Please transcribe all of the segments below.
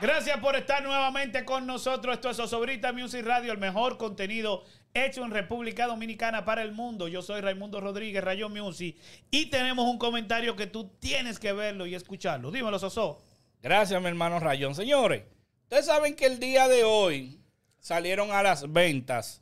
Gracias por estar nuevamente con nosotros. Esto es Osobrita Music Radio, el mejor contenido hecho en República Dominicana para el mundo. Yo soy Raimundo Rodríguez, Rayón Music, y tenemos un comentario que tú tienes que verlo y escucharlo. Dímelo, Soso. Gracias, mi hermano Rayón. Señores, ustedes saben que el día de hoy salieron a las ventas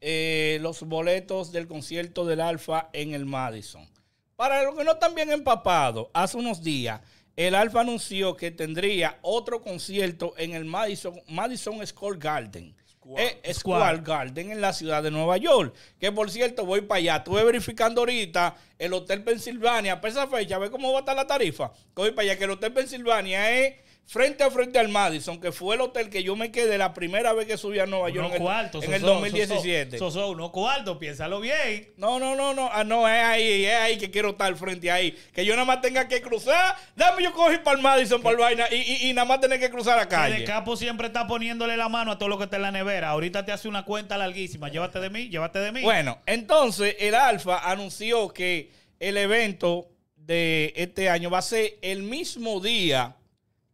eh, los boletos del concierto del Alfa en el Madison. Para los que no están bien empapados, hace unos días el Alfa anunció que tendría otro concierto en el Madison, Madison Square Garden. Eh, Square. Garden en la ciudad de Nueva York. Que por cierto, voy para allá. Estuve verificando ahorita el Hotel Pennsylvania. Para esa fecha, a ver cómo va a estar la tarifa. voy para allá, que el Hotel Pensilvania es frente a frente al Madison, que fue el hotel que yo me quedé la primera vez que subí a Nueva York en el, 2017. Eso uno cuarto, piénsalo bien. No, no, no, no, ah, no, es ahí, es ahí que quiero estar frente ahí. Que yo nada más tenga que cruzar, dame yo coger para el Madison, para el vaina, y, nada más tener que cruzar la calle. El capo siempre está poniéndole la mano a todo lo que está en la nevera. Ahorita te hace una cuenta larguísima, llévate de mí, llévate de mí. Bueno, entonces el Alfa anunció que el evento de este año va a ser el mismo día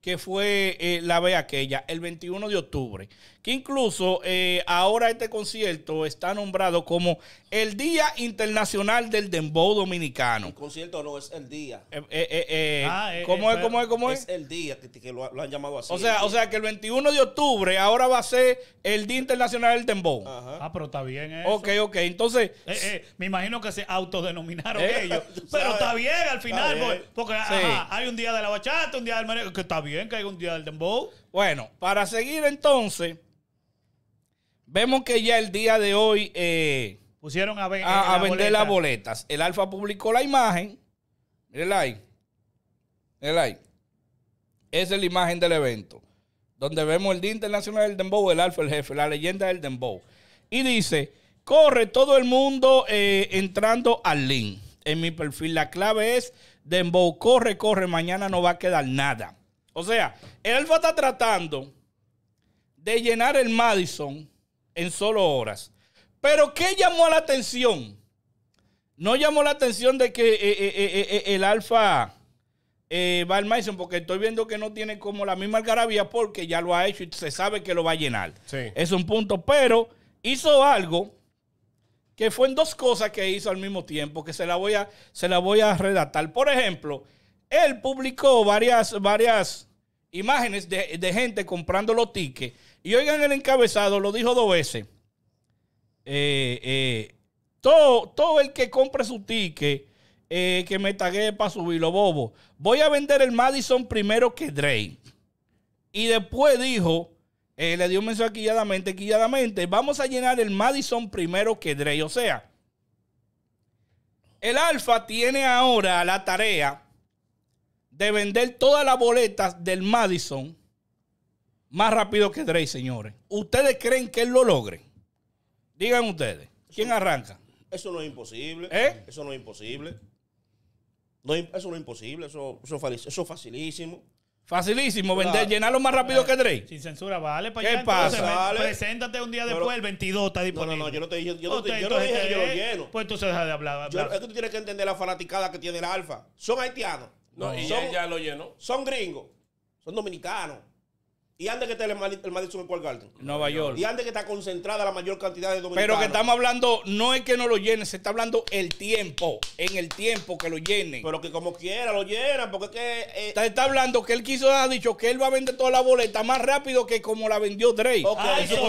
que fue eh, la vez aquella, el 21 de octubre, que incluso eh, ahora este concierto está nombrado como el Día Internacional del Dembow Dominicano. El concierto no es el día. Eh, ah, ¿cómo, es, ¿Cómo es? ¿Cómo es? el día que, lo, han llamado así. O sea, o sea, que el 21 de octubre ahora va a ser el Día Internacional del Dembow. Ah, pero está bien eso. Ok, ok, entonces... me imagino que se autodenominaron ellos. Pero está bien al final, porque, hay un día de la bachata, un día del merengue que está bien bien que un día del dembow. Bueno, para seguir entonces, vemos que ya el día de hoy eh, pusieron a, vender las boletas. El Alfa publicó la imagen. Miren ahí. Esa es la imagen del evento. Donde vemos el Día Internacional del Dembow, el Alfa, el jefe, la leyenda del Dembow. Y dice, corre todo el mundo eh, entrando al link en mi perfil. La clave es Dembow, corre, corre, mañana no va a quedar nada. O sea, el Alfa está tratando de llenar el Madison en solo horas. Pero ¿qué llamó la atención? No llamó la atención de que eh, eh, eh, el Alfa va al Madison, porque estoy viendo que no tiene como la misma algarabía, porque ya lo ha hecho y se sabe que lo va a llenar. Sí. Es un punto, pero hizo algo que fue en dos cosas que hizo al mismo tiempo, que se la voy a, se la voy a redactar. Por ejemplo, él publicó varias, varias imágenes de, gente comprando los tickets. Y oigan el encabezado, lo dijo dos veces. Eh, eh, todo, todo el que compre su ticket, eh, que me tagué para subirlo, bobo. Voy a vender el Madison primero que Drake. Y después dijo, le dio un mensaje quilladamente, quilladamente, vamos a llenar el Madison primero que Drake. O sea, el Alfa tiene ahora la tarea de vender todas las boletas del Madison más rápido que Drake, señores. ¿Ustedes creen que él lo logre? Digan ustedes. ¿Quién arranca? Eso no es imposible. ¿Eh? Eso no es imposible. eso no es imposible. Eso, es facilísimo. Facilísimo, vender, llenarlo más rápido que Drake. Sin censura, vale. ¿Qué pasa? Preséntate un día después, el 22 está disponible. No, no, yo no te dije, yo, te, dije que yo lo eh, lleno. Pues tú se deja de hablar. hablar. tú tienes que entender la fanaticada que tiene el Alfa. Son haitianos. Son gringos, son dominicanos, y antes que esté el, el Madison Square Garden. Nueva York. Y antes que está concentrada la mayor cantidad de dominicanos. Pero que estamos hablando, no es que no lo llenen, se está hablando el tiempo. En el tiempo que lo llenen. Pero que como quiera lo llenan, porque es que. Eh, está hablando que él quiso, ha dicho que él va a vender toda la boleta más rápido que como la vendió Drake. Okay. Ah, que eso es lo que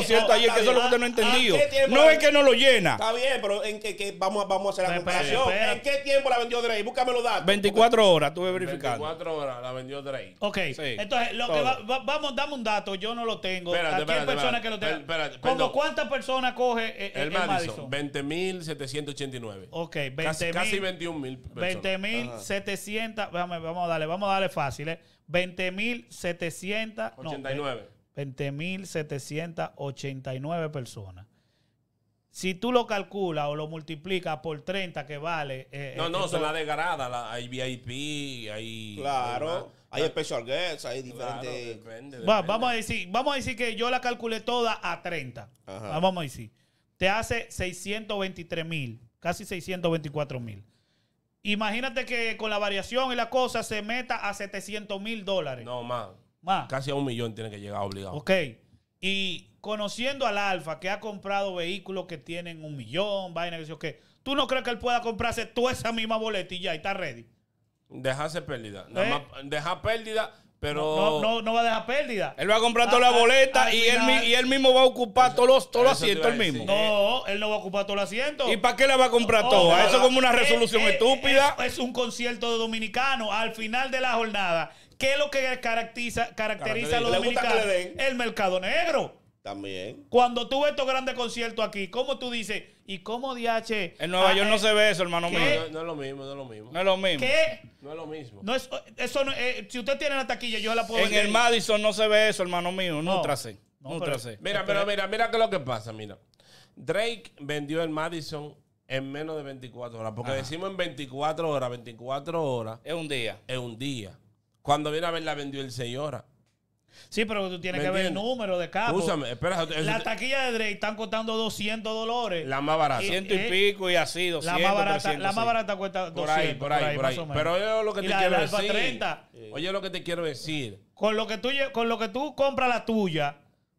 usted no ha ah, entendido. No es que no lo llena. Está bien, pero en que, vamos, vamos a hacer la comparación. ¿En qué tiempo la vendió Drake? Búscame los datos. 24 horas, estuve verificando. 24 horas la vendió Drake. Ok. Entonces, lo que va, vamos, damos dato, yo no lo tengo. Espérate, eh, ¿Cómo cuántas personas coge eh, eh, el, Madison? 20.789. Ok, casi, 21.000 20.700. Vamos a darle, vamos a darle fácil, ¿eh? 20.789. 20.789 personas. Si tú lo calculas o lo multiplicas por 30 que vale. no, no, son la degrada. la, hay VIP, hay. Claro. Hay special hay diferentes. vamos, a decir, vamos a decir que yo la calculé toda a 30. Ah, vamos a decir. Te hace 623 mil, casi 624 mil. Imagínate que con la variación y la cosa se meta a 700 mil dólares. No, más. Más. Casi a un millón tiene que llegar obligado. Ok. Y conociendo al Alfa, que ha comprado vehículos que tienen un millón, vaina, que qué, ¿tú no crees que él pueda comprarse toda esa misma boletilla y está ready? Dejarse pérdida. Nada eh. pérdida, pero. No, no, no, va a dejar pérdida. Él va a comprar todas las boletas y, él, y él mismo va a ocupar todos los, todos asientos mismo. No, él no va a ocupar todos los asientos. ¿Y para qué le va a comprar todo? Oh, eso es como una eh, resolución eh, estúpida. Es, un concierto de dominicano. Al final de la jornada, ¿qué es lo que caracteriza, caracteriza a los dominicanos? El mercado negro. También. Cuando tuve estos grandes conciertos aquí, Como tú dices? ¿Y cómo DH? En Nueva ah, York no eh, se ve eso, hermano mío. No, es lo mismo, no es lo mismo. No es lo mismo. ¿Qué? No es lo mismo. Eh, si usted tiene la taquilla, yo la puedo En el Madison no se ve eso, hermano mío. No, Nútrase. No, mira, pero mira, mira qué es lo que pasa, mira. Drake vendió el Madison en menos de 24 horas. Porque decimos en 24 horas, 24 horas. Es un día. Es un día. Cuando viene a ver la vendió el señor Sí, pero tú tienes que ver el número de capos. la taquilla de Drake están costando 200 dólares. La más barata. Ciento y eh, pico y así, 200, la más barata, La más barata cuesta por 200. Ahí, por ahí, por ahí. Pero oye lo que te quiero decir. Oye, lo que te quiero decir. Con lo que tú, con lo que tú compras la tuya,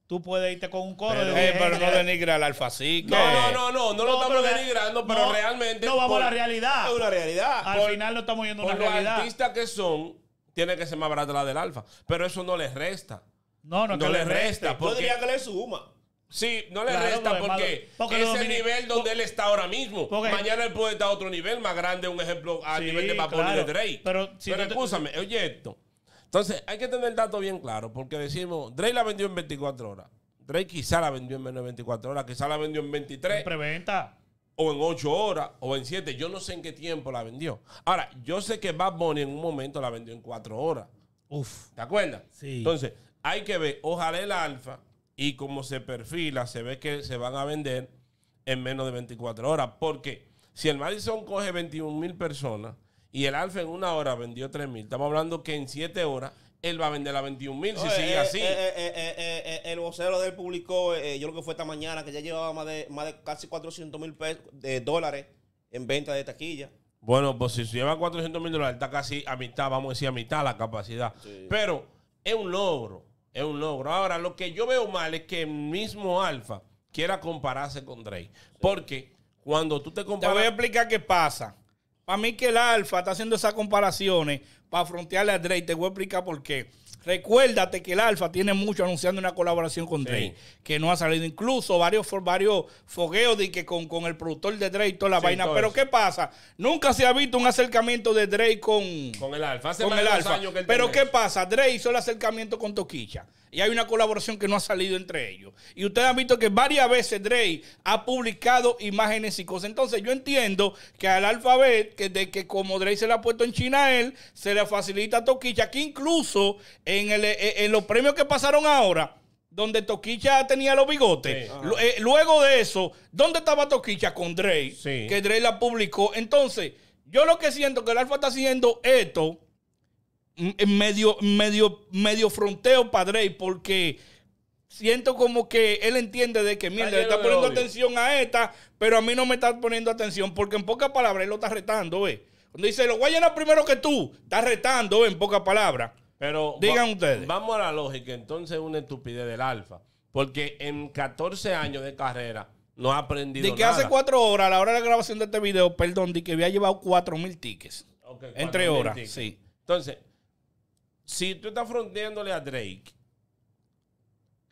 tú puedes irte con un coro pero, de pero eh, no denigra al Alfacic No, no, no, no, no, lo estamos denigrando, pero realmente. No vamos a la realidad. Es una realidad. Al final no estamos yendo a una realidad. Los artistas que son tiene que ser más barata la del Alfa. Pero eso no le resta. No, no, no le resta. Podría que le suma. Sí, no le resta porque, es el nivel donde él está ahora mismo. Mañana él puede estar a otro nivel más grande, un ejemplo a nivel de papel de Drake. Pero, si pero escúchame, oye esto. Entonces, hay que tener el dato bien claro, porque decimos, Drake la vendió en 24 horas. Drake quizá la vendió en menos de 24 horas, quizá la vendió en 23. preventa o en 8 horas, o en 7. Yo no sé en qué tiempo la vendió. Ahora, yo sé que Bad Bunny en un momento la vendió en 4 horas. Uf. ¿Te acuerdas? Sí. Entonces, hay que ver, ojalá el alfa, y como se perfila, se ve que se van a vender en menos de 24 horas. Porque si el Madison coge 21 mil personas y el alfa en una hora vendió 3 mil, estamos hablando que en 7 horas él va a vender a 21 mil si sigue eh, así. Eh, eh, el vocero de él publicó, yo lo que fue esta mañana, que ya llevaba más de, casi 400 mil dólares en venta de taquilla. Bueno, pues si lleva 400 mil dólares, está casi a mitad, vamos a decir a mitad la capacidad. Pero es un logro, es un logro. Ahora, lo que yo veo mal es que el mismo Alfa quiera compararse con Drake. Porque cuando tú te comparas... Te voy a explicar qué pasa. Para mí que el Alfa está haciendo esas comparaciones para frontearle a Drake. Te voy a explicar por qué. Recuérdate que el Alfa tiene mucho anunciando una colaboración con Drake, que no ha salido incluso varios, varios fogueos de que con, el productor de Drake toda la vaina. Pero ¿qué pasa? Nunca se ha visto un acercamiento de Drake con, el Alfa. con el Pero ¿qué pasa? Drake hizo el acercamiento con Toquicha y hay una colaboración que no ha salido entre ellos. Y ustedes han visto que varias veces Drake ha publicado imágenes y cosas. Entonces yo entiendo que al alfabet, que de que como Drake se le ha puesto en China a él, se le facilita a Toquicha, que incluso en, eh, eh, los premios que pasaron ahora, donde Toquicha tenía los bigotes. Eh, luego de eso, ¿dónde estaba Toquicha con Dre? Que Dre la publicó. Entonces, yo lo que siento que el Alfa está haciendo esto medio, medio, medio fronteo Padre, porque siento como que él entiende de que, mira, le está poniendo atención a esta, pero a mí no me está poniendo atención, porque en pocas palabras él lo está retando, eh. Cuando dice, lo voy a primero que tú, está retando, eh, En pocas palabras. Pero digan ustedes. Vamos a la lógica, entonces una estupidez del alfa, porque en 14 años de carrera no ha aprendido De que hace cuatro horas, a la hora de la grabación de este video, perdón, de que había llevado cuatro mil tickets. entre horas, sí. Entonces, si tú estás fronteándole a Drake,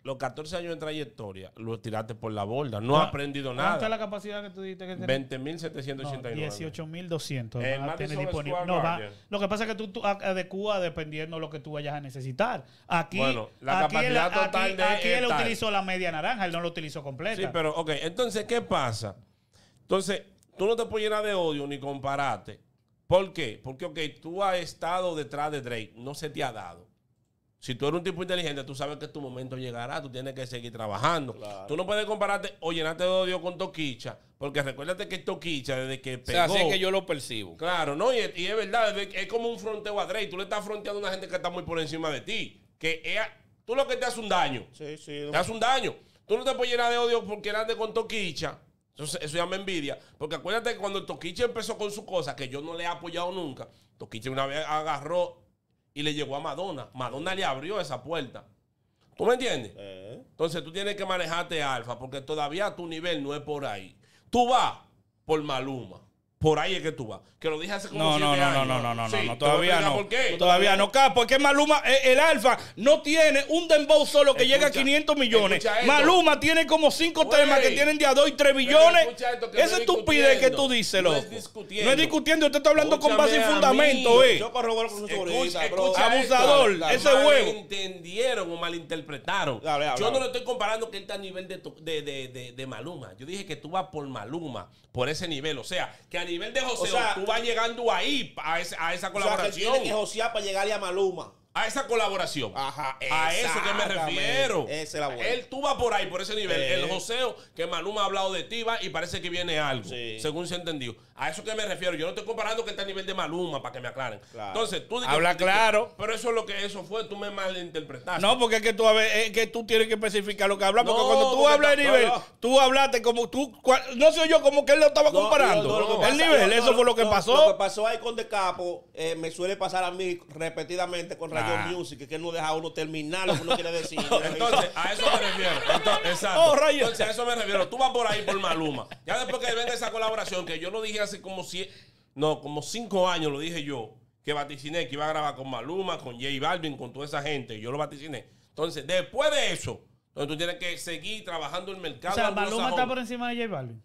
los 14 años de trayectoria, lo tiraste por la borda. No ha ah, aprendido ah, nada. ¿Cuánta es la capacidad que tú dijiste que tenés? 20.789. 18.200. Él lo que pasa es que tú, tú dependiendo de lo que tú vayas a necesitar. Aquí, bueno, la capacidad total de aquí él utilizó la media naranja, él no lo utilizó completa. Sí, pero, ok. Entonces, ¿qué pasa? Entonces, tú no te puedes llenar de odio ni compararte ¿Por qué? Porque, ok, tú has estado detrás de Drake, no se te ha dado. Si tú eres un tipo inteligente, tú sabes que tu momento llegará, tú tienes que seguir trabajando. Tú no puedes compararte o llenarte de odio con Toquicha, porque recuérdate que Toquicha, desde que pegó... así es que yo lo percibo. Claro, ¿no? Y es, verdad, es, como un fronteo a Drake. Tú le estás fronteando a una gente que está muy por encima de ti. Que tú lo que te hace un daño. Te hace un daño. Tú no te puedes llenar de odio porque andes con Toquicha entonces, eso ya me envidia. Porque acuérdate que cuando Toquiche empezó con su cosa, que yo no le he apoyado nunca, Toquiche una vez agarró y le llegó a Madonna. Madonna le abrió esa puerta. ¿Tú me entiendes? Eh. Entonces tú tienes que manejarte alfa, porque todavía tu nivel no es por ahí. Tú vas por Maluma. Por ahí es que tú vas. Que lo dije hace como no, siete no, no, No, no, no, no, no, no, todavía no. ¿Por qué? Todavía no, K, porque Maluma, eh, el, Alfa, no tiene un dembow solo que llega a 500 millones. Maluma tiene como cinco temas que tienen de a 2 y 3 billones. Esa estupidez que tú dices, No es discutiendo. No es discutiendo, usted está hablando con base y fundamento, eh. Yo con su bro. Abusador, ese huevo. entendieron o malinterpretaron. Yo no le estoy comparando que él está a nivel de, de, de, de, Maluma. Yo dije que tú vas por Maluma, por ese nivel. O sea, que a nivel de José, o sea, tú vas llegando ahí a, esa, colaboración. O sea, que tiene que para llegarle a Maluma. A esa colaboración. a eso que me refiero. Él, tú vas por ahí, por ese nivel. El joseo que Maluma ha hablado de ti va y parece que viene algo, según se entendió. A eso que me refiero. Yo no estoy comparando que está a nivel de Maluma, para que me aclaren. Entonces, tú Habla claro. Pero eso es lo que eso fue. Tú me malinterpretaste. No, porque es que tú, que tú tienes que especificar lo que hablas. Porque cuando tú hablas de nivel, tú hablaste como tú. no sé yo como que él lo estaba comparando. el nivel, eso fue lo que pasó. Lo que pasó ahí con Decapo eh, me suele pasar a mí repetidamente con Ah. que no deja uno terminar lo que uno quiere decir. Entonces, a eso me refiero. Oh, exacto. Entonces, a eso me refiero. Tú vas por ahí por Maluma. Ya después que vende esa colaboración, que yo lo dije hace como siete, no, como cinco años, lo dije yo, que vaticiné que iba a grabar con Maluma, con J Balvin, con toda esa gente. Yo lo vaticiné. Entonces, después de eso, entonces tú tienes que seguir trabajando el mercado. O sea, Maluma está por encima de J Balvin.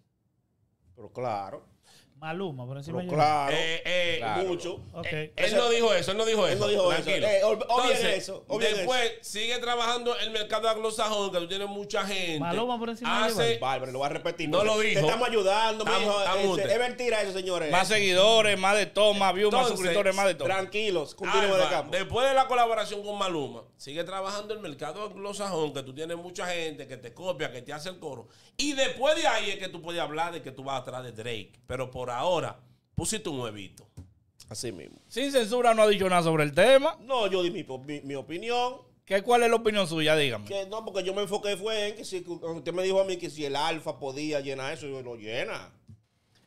Pero claro. Maluma, por encima de claro, eh, eh, claro. mucho. Eh, él, no dijo eso, él no dijo eso. Él no dijo eso. Eh, Entonces, eso después sigue trabajando el mercado anglosajón, que tú tienes mucha gente. Maluma por encima de Bárbaro, lo va a repetir. No lo dijo. estamos ayudando, estamos, Es mentira eso, señores. Más seguidores, más de todo, más views, más suscriptores, más de todo. Tranquilos, de Después de la colaboración con Maluma, sigue trabajando el mercado anglosajón, que tú tienes mucha gente que te copia, que te hace el coro. Y después de ahí es que tú puedes hablar de que tú vas atrás de Drake. Pero por ahora. Ahora, pusiste un huevito. Así mismo. Sin censura no ha dicho nada sobre el tema. No, yo di mi, opinión. ¿Qué, ¿Cuál es la opinión suya? Dígame. Que no, porque yo me enfoqué fue en que si usted me dijo a mí que si el alfa podía llenar eso, yo lo llena.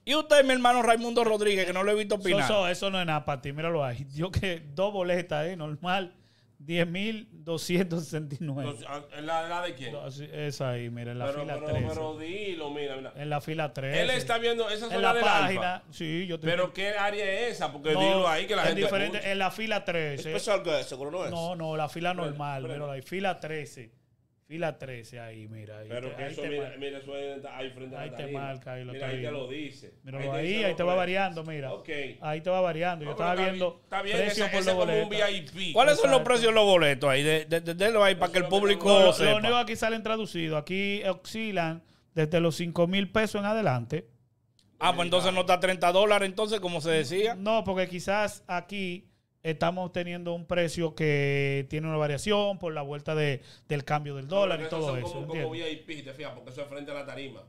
Y usted, mi hermano Raimundo Rodríguez, que no lo he visto opinar. Eso, no es nada para ti, míralo ahí. Yo que dos boletas, ¿eh? Normal. 10.269. ¿Es ah, ¿La de quién? Esa ahí, mira, en la fila pero, 3. Pero dilo, mira, mira. En la fila 13 Él está viendo, esa es la, la página. Sí, yo te Pero ¿qué área es esa? Porque no, dilo ahí que la es gente. Diferente, en la fila 13. ¿Es algo de seguro no es? No, no, la fila normal, pero, pero fila 13. Fila 13 ahí, mira. Ahí Pero te, eso, mira, eso ahí frente a la Ahí te marca. Ahí, lo mira, ahí te lo dice. Míralo ahí, ahí, ahí te va variando, mira. Ahí te va variando. Yo estaba viendo está bien, precios por los boletos. ¿Cuáles son los precios de los boletos ahí? De, ahí para que el público no, lo, sepa. Los aquí salen traducidos. Aquí oscilan desde los 5 mil pesos en adelante. Ah, pues entonces no está 30 dólares, entonces, como se decía. No, porque quizás aquí estamos teniendo un precio que tiene una variación por la vuelta de, del cambio del dólar y todo eso. Como, como VIP, te fijas, porque eso es frente a la tarima.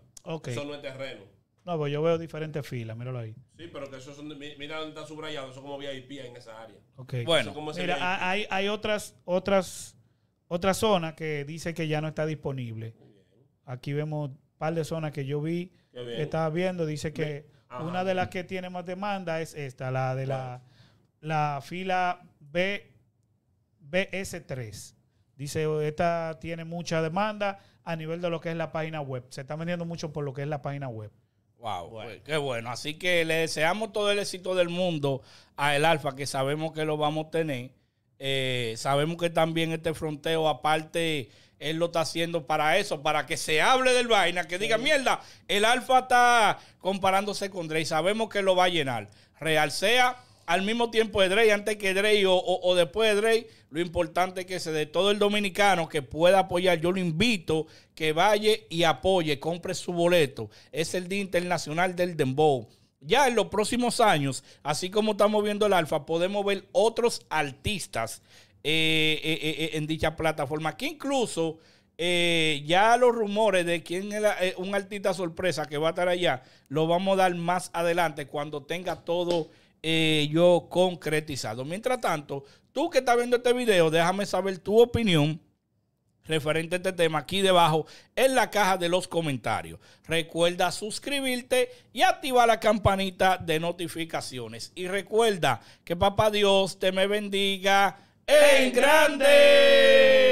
Eso no es terreno. No, pues yo veo diferentes filas, míralo ahí. Sí, pero que eso son, mira dónde está subrayado, eso como VIP en esa área. Okay. Bueno, mira, hay, hay otras, otras, otras zonas que dice que ya no está disponible. Aquí vemos un par de zonas que yo vi, que estaba viendo, dice que una de las que tiene más demanda es esta, la de la la fila B, BS3. Dice, esta tiene mucha demanda a nivel de lo que es la página web. Se está vendiendo mucho por lo que es la página web. Wow, pues, qué bueno. Así que le deseamos todo el éxito del mundo a el Alfa, que sabemos que lo vamos a tener. Eh, sabemos que también este fronteo, aparte, él lo está haciendo para eso, para que se hable del vaina, que diga, mierda, el Alfa está comparándose con Drey. Sabemos que lo va a llenar. Real sea al mismo tiempo de Drey, antes que Drey o, después de Drey, lo importante es que se dé todo el dominicano que pueda apoyar. Yo lo invito que vaya y apoye, compre su boleto. Es el Día Internacional del Dembow. Ya en los próximos años, así como estamos viendo el Alfa, podemos ver otros artistas eh, eh, eh, en dicha plataforma. Que incluso ya los rumores de quién es un artista sorpresa que va a estar allá, lo vamos a dar más adelante cuando tenga todo eh, yo concretizado. Mientras tanto, tú que estás viendo este video, déjame saber tu opinión referente a este tema aquí debajo en la caja de los comentarios. Recuerda suscribirte y activar la campanita de notificaciones. Y recuerda que Papá Dios te me bendiga en grande.